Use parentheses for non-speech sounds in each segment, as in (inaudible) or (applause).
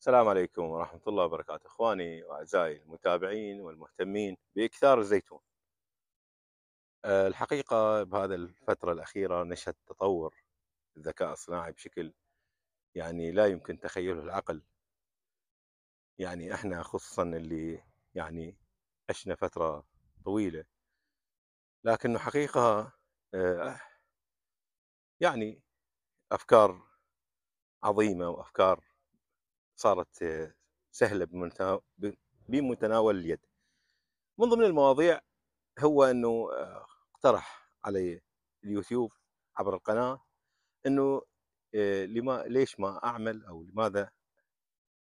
السلام عليكم ورحمة الله وبركاته إخواني وأعزائي المتابعين والمهتمين بإكثار الزيتون آه، الحقيقة بهذا الفترة الأخيرة نشهد تطور الذكاء الصناعي بشكل يعني لا يمكن تخيله العقل يعني احنا خصوصا اللي يعني عشنا فترة طويلة لكنه حقيقة آه، يعني أفكار عظيمة وأفكار صارت آه، سهله بمتناول اليد من ضمن المواضيع هو انه آه، اقترح علي اليوتيوب عبر القناه انه آه، لما ليش ما اعمل او لماذا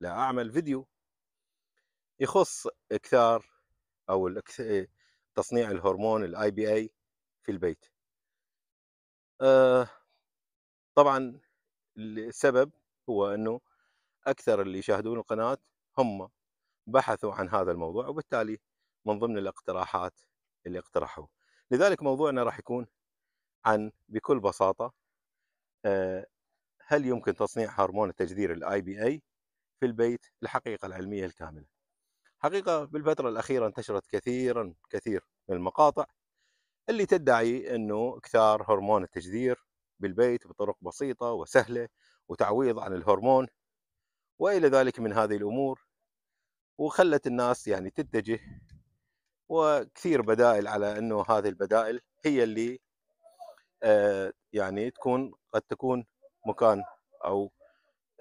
لا اعمل فيديو يخص اكثار او تصنيع الهرمون الاي بي اي في البيت طبعا السبب هو انه اكثر اللي يشاهدون القناه هم بحثوا عن هذا الموضوع وبالتالي من ضمن الاقتراحات اللي اقترحوه لذلك موضوعنا راح يكون عن بكل بساطه آه، هل يمكن تصنيع هرمون التجذير الاي بي اي في البيت الحقيقه العلميه الكامله حقيقه بالفتره الاخيره انتشرت كثيرا كثير من المقاطع اللي تدعي انه اكثار هرمون التجذير بالبيت بطرق بسيطه وسهله وتعويض عن الهرمون والى ذلك من هذه الامور وخلت الناس يعني تتجه وكثير بدائل على انه هذه البدائل هي اللي آه، يعني تكون قد تكون مكان او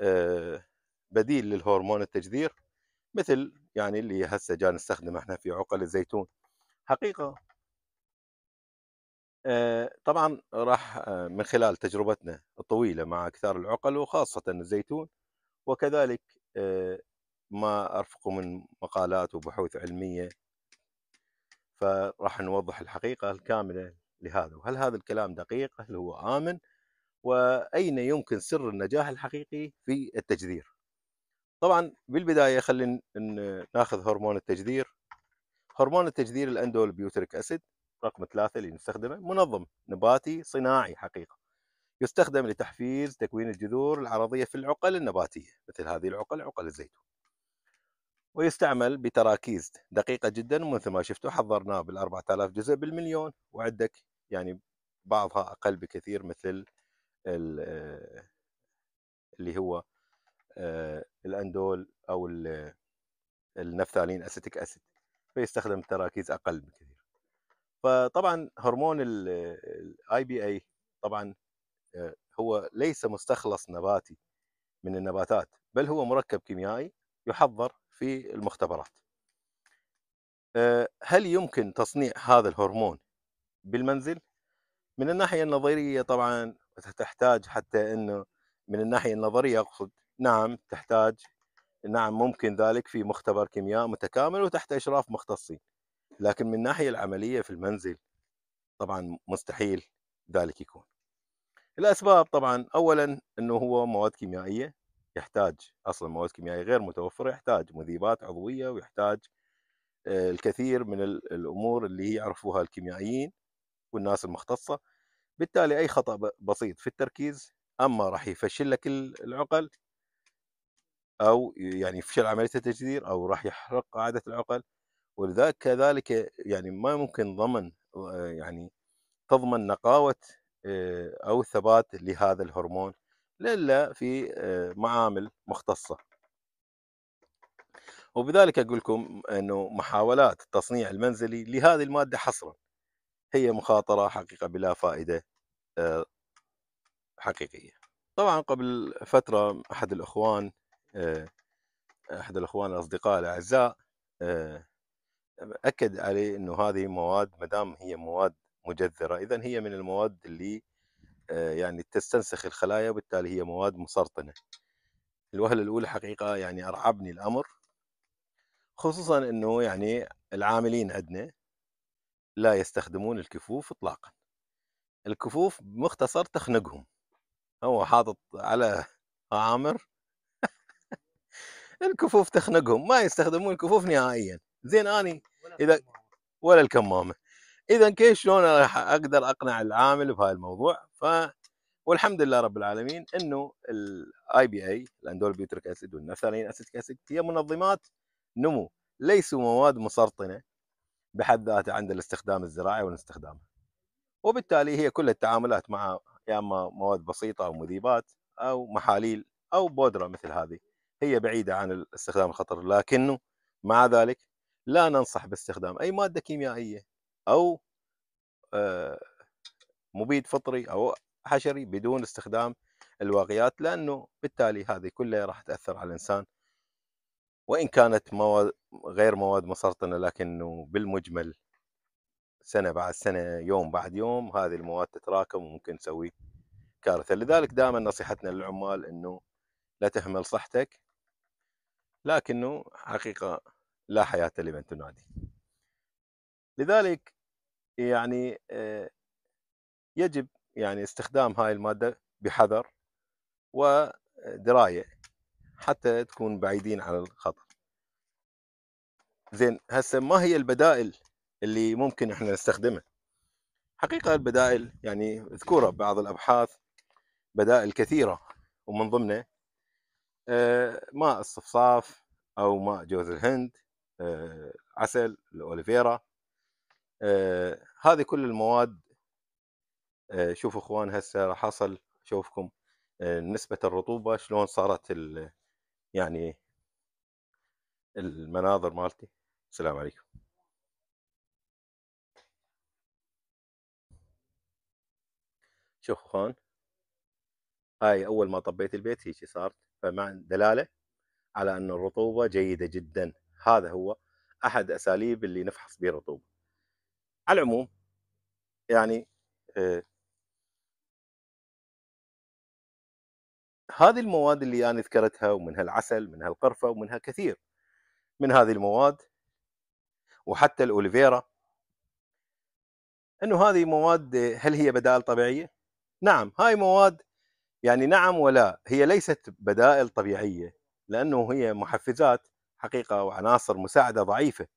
آه، بديل للهرمون التجذير مثل يعني اللي هسه جاي نستخدمه احنا في عقل الزيتون حقيقه آه، طبعا راح من خلال تجربتنا الطويله مع كثار العقل وخاصه الزيتون وكذلك آه، ما أرفقه من مقالات وبحوث علمية فراح نوضح الحقيقة الكاملة لهذا وهل هذا الكلام دقيق هل هو آمن وأين يمكن سر النجاح الحقيقي في التجذير طبعا بالبداية خلينا ناخذ هرمون التجذير هرمون التجذير الأندول بيوتريك أسيد رقم ثلاثة اللي نستخدمه منظم نباتي صناعي حقيقة يستخدم لتحفيز تكوين الجذور العرضية في العقل النباتية مثل هذه العقل عقل الزيتون ويستعمل بتراكيز دقيقة جدا ومن ما شفتوا حضرناه بال 4000 جزء بالمليون وعندك يعني بعضها أقل بكثير مثل اللي هو آه، الأندول أو النفثالين أسيتيك أسيد فيستخدم تراكيز أقل بكثير فطبعا هرمون الاي بي اي طبعا هو ليس مستخلص نباتي من النباتات بل هو مركب كيميائي يحضر في المختبرات آه، هل يمكن تصنيع هذا الهرمون بالمنزل من الناحيه النظريه طبعا تحتاج حتى انه من الناحيه النظريه اقصد نعم تحتاج نعم ممكن ذلك في مختبر كيمياء متكامل وتحت اشراف مختصين لكن من الناحيه العمليه في المنزل طبعا مستحيل ذلك يكون الأسباب طبعا أولا أنه هو مواد كيميائية يحتاج أصلا مواد كيميائية غير متوفرة يحتاج مذيبات عضوية ويحتاج آه، الكثير من الأمور اللي يعرفوها الكيميائيين والناس المختصة بالتالي أي خطأ بسيط في التركيز أما راح يفشل لك العقل أو يعني يفشل عملية التجذير أو راح يحرق قاعدة العقل ولذلك كذلك يعني ما ممكن ضمن آه، يعني تضمن نقاوة آه، او الثبات لهذا الهرمون الا في آه، معامل مختصه وبذلك اقول لكم انه محاولات التصنيع المنزلي لهذه الماده حصرا هي مخاطره حقيقه بلا فائده آه، حقيقيه طبعا قبل فتره احد الاخوان احد الاخوان الاصدقاء الاعزاء اكد علي انه هذه مواد ما دام هي مواد مجذره اذا هي من المواد اللي آه، يعني تستنسخ الخلايا وبالتالي هي مواد مسرطنه الوهله الاولى حقيقه يعني ارعبني الامر خصوصا انه يعني العاملين عندنا لا يستخدمون الكفوف اطلاقا الكفوف بمختصر تخنقهم هو حاطط على عامر (laughs) الكفوف تخنقهم ما يستخدمون الكفوف نهائيا زين اني اذا ولا الكمامه اذا كيف شلون راح اقدر اقنع العامل بهذا الموضوع ف والحمد لله رب العالمين انه الاي بي اي الاندول بيوتريك اسيد والنفثالين اسيد اسيد هي منظمات نمو ليسوا مواد مسرطنه بحد ذاتها عند الاستخدام الزراعي والاستخدام وبالتالي هي كل التعاملات مع يا اما مواد بسيطه او مذيبات او محاليل او بودره مثل هذه هي بعيده عن الاستخدام الخطر لكنه مع ذلك لا ننصح باستخدام اي ماده كيميائيه او آه، مبيد فطري او حشري بدون استخدام الواقيات لانه بالتالي هذه كلها راح تاثر على الانسان وان كانت مواد غير مواد مسرطنه لكنه بالمجمل سنه بعد سنه يوم بعد يوم هذه المواد تتراكم وممكن تسوي كارثه لذلك دائما نصيحتنا للعمال انه لا تهمل صحتك لكنه حقيقه لا حياه لمن تنادي لذلك يعني آه، يجب يعني استخدام هاي المادة بحذر ودراية حتى تكون بعيدين عن الخطر زين هسه ما هي البدائل اللي ممكن احنا نستخدمها حقيقة البدائل يعني مذكورة بعض الأبحاث بدائل كثيرة ومن ضمنها آه، ماء الصفصاف أو ماء جوز الهند آه، عسل الأوليفيرا آه، هذه كل المواد آه شوفوا اخوان هسه راح اصل اشوفكم آه نسبه الرطوبه شلون صارت ال يعني المناظر مالتي السلام عليكم شوفوا اخوان هاي اول ما طبيت البيت هيك صارت فمع دلاله على ان الرطوبه جيده جدا هذا هو احد اساليب اللي نفحص به الرطوبه على العموم يعني آه هذه المواد اللي انا ذكرتها ومنها العسل منها القرفه ومنها كثير من هذه المواد وحتى الاوليفيرا انه هذه مواد هل هي بدائل طبيعيه؟ نعم هاي مواد يعني نعم ولا هي ليست بدائل طبيعيه لانه هي محفزات حقيقه وعناصر مساعده ضعيفه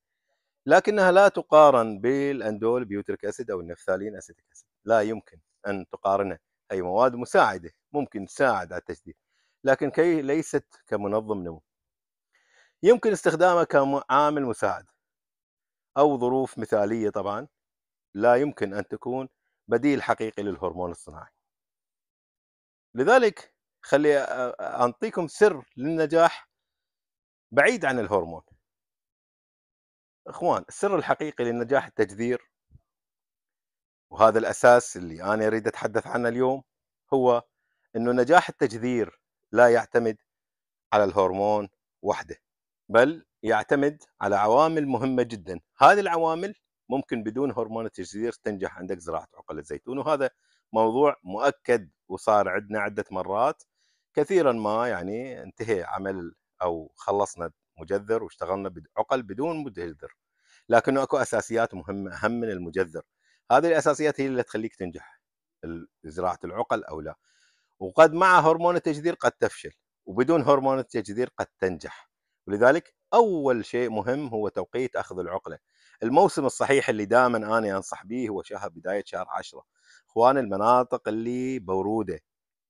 لكنها لا تقارن بالاندول بيوتريك اسيد او النفثالين اسيتيك اسيد لا يمكن ان تقارنه هي مواد مساعده ممكن تساعد على التجديد لكن كي ليست كمنظم نمو يمكن استخدامها كعامل مساعد او ظروف مثاليه طبعا لا يمكن ان تكون بديل حقيقي للهرمون الصناعي لذلك خلي أعطيكم سر للنجاح بعيد عن الهرمون اخوان السر الحقيقي للنجاح التجذير وهذا الاساس اللي انا اريد اتحدث عنه اليوم هو انه نجاح التجذير لا يعتمد على الهرمون وحده بل يعتمد على عوامل مهمه جدا هذه العوامل ممكن بدون هرمون التجذير تنجح عندك زراعه عقل الزيتون وهذا موضوع مؤكد وصار عندنا عده مرات كثيرا ما يعني انتهى عمل او خلصنا مجذر واشتغلنا بعقل بدون مجذر لكنه اكو اساسيات مهمه اهم من المجذر هذه الاساسيات هي اللي تخليك تنجح زراعه العقل او لا وقد مع هرمون التجذير قد تفشل وبدون هرمون التجذير قد تنجح ولذلك اول شيء مهم هو توقيت اخذ العقله الموسم الصحيح اللي دائما انا انصح به هو شهر بدايه شهر 10 اخوان المناطق اللي بوروده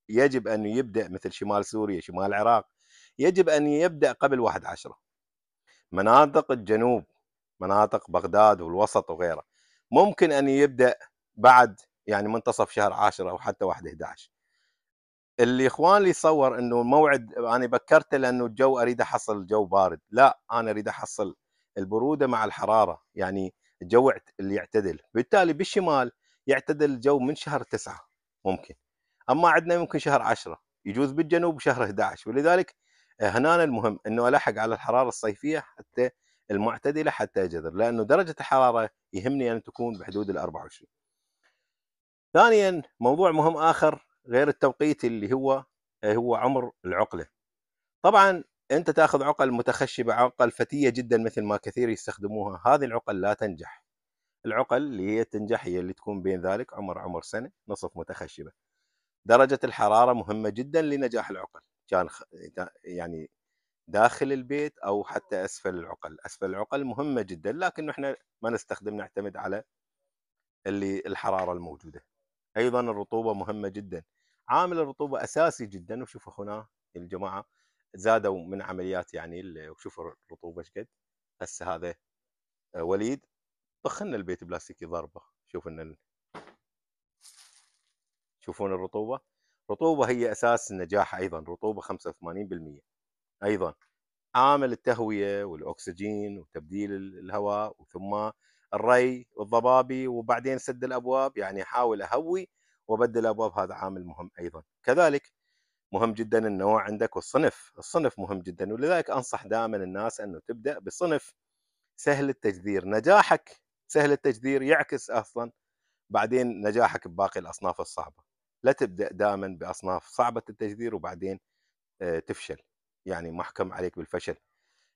يجب ان يبدا مثل شمال سوريا شمال العراق يجب ان يبدا قبل 1 10 مناطق الجنوب مناطق بغداد والوسط وغيره ممكن أن يبدأ بعد يعني منتصف شهر 10 أو حتى 1 11 اخوان اللي صور انه الموعد انا بكرته لانه الجو اريد احصل الجو بارد لا انا اريد احصل البروده مع الحراره يعني الجو اللي يعتدل بالتالي بالشمال يعتدل الجو من شهر تسعة ممكن اما عندنا ممكن شهر عشرة يجوز بالجنوب شهر 11 ولذلك آه، هنا المهم انه الحق على الحراره الصيفيه حتى المعتدله حتى جذر لانه درجه الحراره يهمني ان تكون بحدود ال 24 ثانيا موضوع مهم اخر غير التوقيت اللي هو آه، هو عمر العقله طبعا انت تاخذ عقل متخشبه عقل فتيه جدا مثل ما كثير يستخدموها هذه العقل لا تنجح العقل اللي هي تنجح هي اللي تكون بين ذلك عمر عمر سنه نصف متخشبه درجه الحراره مهمه جدا لنجاح العقل كان يعني داخل البيت او حتى اسفل العقل، اسفل العقل مهمه جدا لكن احنا ما نستخدم نعتمد على اللي الحراره الموجوده. ايضا الرطوبه مهمه جدا. عامل الرطوبه اساسي جدا وشوفوا هنا الجماعه زادوا من عمليات يعني وشوفوا الرطوبه ايش قد هسه هذا آه، وليد طخنا البيت بلاستيكي ضربه شوف ان شوفون الرطوبه رطوبه هي اساس النجاح ايضا رطوبه 85% ايضا عامل التهويه والاكسجين وتبديل الهواء وثم الري والضبابي وبعدين سد الابواب يعني احاول اهوي وبدل الابواب هذا عامل مهم ايضا كذلك مهم جدا النوع عندك والصنف الصنف مهم جدا ولذلك انصح دائما الناس انه تبدا بصنف سهل التجذير نجاحك سهل التجذير يعكس اصلا بعدين نجاحك بباقي الاصناف الصعبه لا تبدا دائما باصناف صعبه التجذير وبعدين آه، تفشل يعني محكم عليك بالفشل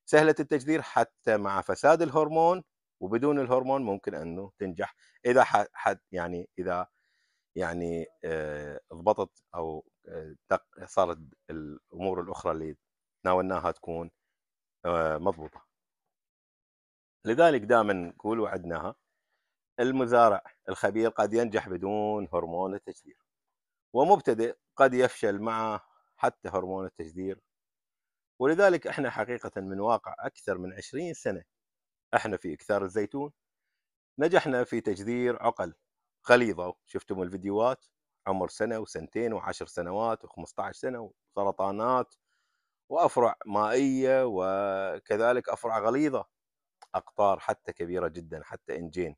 سهلة التجذير حتى مع فساد الهرمون وبدون الهرمون ممكن انه تنجح اذا حد يعني اذا يعني آه، ضبطت او آه، صارت الامور الاخرى اللي تناولناها تكون آه، مضبوطه لذلك دائما نقول وعدناها المزارع الخبير قد ينجح بدون هرمون التجذير ومبتدئ قد يفشل مع حتى هرمون التجذير ولذلك احنا حقيقة من واقع أكثر من عشرين سنة احنا في إكثار الزيتون نجحنا في تجذير عقل غليظة شفتم الفيديوهات عمر سنة وسنتين وعشر سنوات و15 سنة وسرطانات وأفرع مائية وكذلك أفرع غليظة أقطار حتى كبيرة جدا حتى إنجين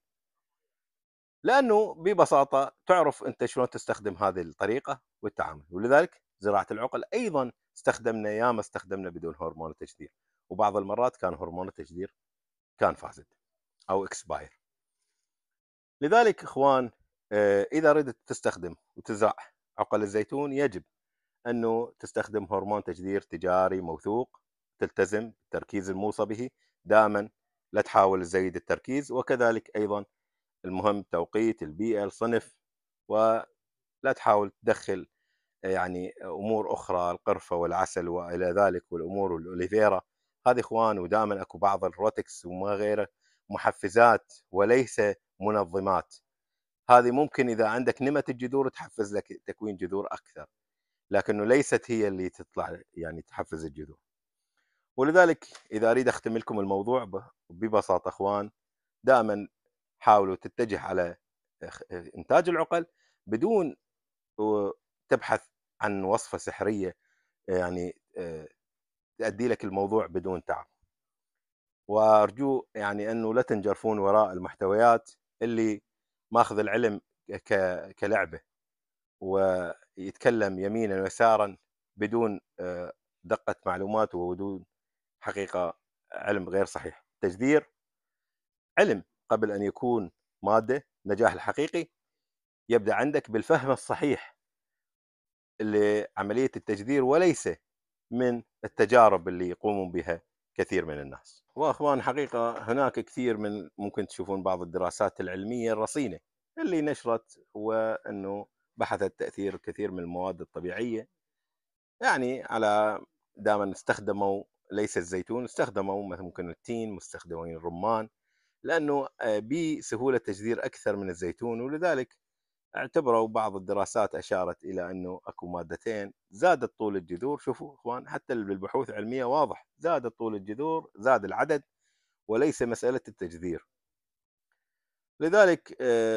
لأنه ببساطة تعرف أنت شلون تستخدم هذه الطريقة والتعامل ولذلك زراعة العقل أيضا استخدمنا يا ما استخدمنا بدون هرمون التجذير وبعض المرات كان هرمون التجذير كان فاسد او اكسباير لذلك اخوان آه، اذا ردت تستخدم وتزرع عقل الزيتون يجب انه تستخدم هرمون تجذير تجاري موثوق تلتزم التركيز الموصى به دائما لا تحاول تزيد التركيز وكذلك ايضا المهم توقيت البيئه الصنف ولا تحاول تدخل يعني امور اخرى القرفه والعسل والى ذلك والامور والاوليفيرا هذه اخوان ودائما اكو بعض الروتكس وما غيره محفزات وليس منظمات هذه ممكن اذا عندك نمت الجذور تحفز لك تكوين جذور اكثر لكنه ليست هي اللي تطلع يعني تحفز الجذور ولذلك اذا اريد اختم لكم الموضوع ببساطه اخوان دائما حاولوا تتجه على انتاج العقل بدون تبحث عن وصفه سحريه يعني آه، تؤدي لك الموضوع بدون تعب وارجو يعني انه لا تنجرفون وراء المحتويات اللي ماخذ العلم كلعبه ويتكلم يمينا ويسارا بدون آه، دقه معلومات وبدون حقيقه علم غير صحيح تجذير علم قبل ان يكون ماده نجاح الحقيقي يبدا عندك بالفهم الصحيح لعمليه التجذير وليس من التجارب اللي يقومون بها كثير من الناس. واخوان حقيقه هناك كثير من ممكن تشوفون بعض الدراسات العلميه الرصينه اللي نشرت وانه بحثت تاثير كثير من المواد الطبيعيه يعني على دائما استخدموا ليس الزيتون استخدموا مثل ممكن التين مستخدمين الرمان لانه آه، بسهوله تجذير اكثر من الزيتون ولذلك اعتبروا بعض الدراسات اشارت الى انه اكو مادتين زادت طول الجذور شوفوا اخوان حتى بالبحوث العلميه واضح زادت طول الجذور زاد العدد وليس مساله التجذير لذلك آه،